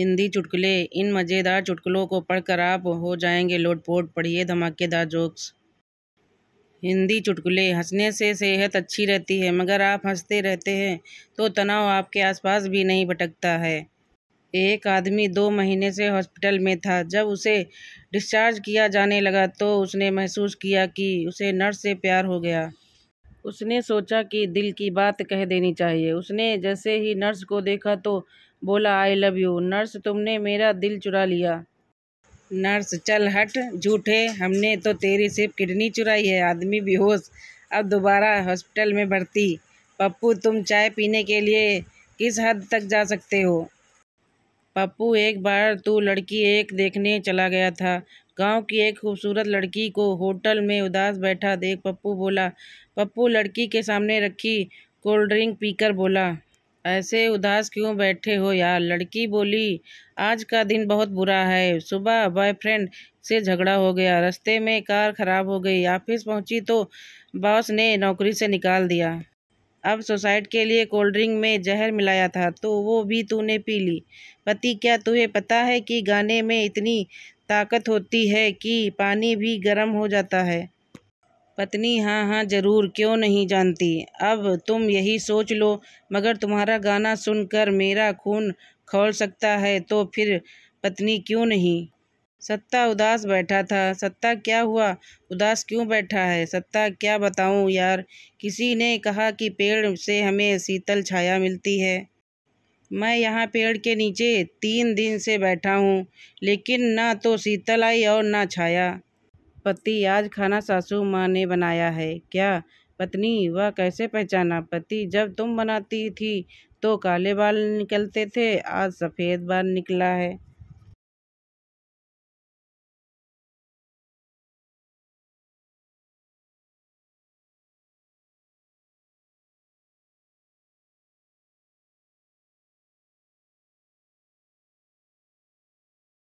हिंदी चुटकुले इन मज़ेदार चुटकुलों को पढ़कर आप हो जाएंगे लोटपोट पढ़िए धमाकेदार जोक्स हिंदी चुटकुले हंसने से सेहत अच्छी रहती है मगर आप हंसते रहते हैं तो तनाव आपके आसपास भी नहीं भटकता है एक आदमी दो महीने से हॉस्पिटल में था जब उसे डिस्चार्ज किया जाने लगा तो उसने महसूस किया कि उसे नर्स से प्यार हो गया उसने सोचा कि दिल की बात कह देनी चाहिए उसने जैसे ही नर्स को देखा तो बोला आई लव यू नर्स तुमने मेरा दिल चुरा लिया नर्स चल हट झूठे हमने तो तेरी सिर्फ किडनी चुराई है आदमी बेहोश अब दोबारा हॉस्पिटल में भर्ती पप्पू तुम चाय पीने के लिए किस हद तक जा सकते हो पप्पू एक बार तू तो लड़की एक देखने चला गया था गांव की एक खूबसूरत लड़की को होटल में उदास बैठा देख पप्पू बोला पप्पू लड़की के सामने रखी कोल्ड ड्रिंक पीकर बोला ऐसे उदास क्यों बैठे हो यार लड़की बोली आज का दिन बहुत बुरा है सुबह बॉयफ्रेंड से झगड़ा हो गया रास्ते में कार खराब हो गई ऑफिस पहुंची तो बॉस ने नौकरी से निकाल दिया अब सोसाइट के लिए कोल्ड ड्रिंक में जहर मिलाया था तो वो भी तूने पी ली पति क्या तुहे पता है कि गाने में इतनी ताकत होती है कि पानी भी गर्म हो जाता है पत्नी हाँ हाँ ज़रूर क्यों नहीं जानती अब तुम यही सोच लो मगर तुम्हारा गाना सुनकर मेरा खून खोल सकता है तो फिर पत्नी क्यों नहीं सत्ता उदास बैठा था सत्ता क्या हुआ उदास क्यों बैठा है सत्ता क्या बताऊं यार किसी ने कहा कि पेड़ से हमें शीतल छाया मिलती है मैं यहाँ पेड़ के नीचे तीन दिन से बैठा हूँ लेकिन न तो शीतल आई और ना छाया पति आज खाना सासू माँ ने बनाया है क्या पत्नी वह कैसे पहचाना पति जब तुम बनाती थी तो काले बाल निकलते थे आज सफ़ेद बाल निकला है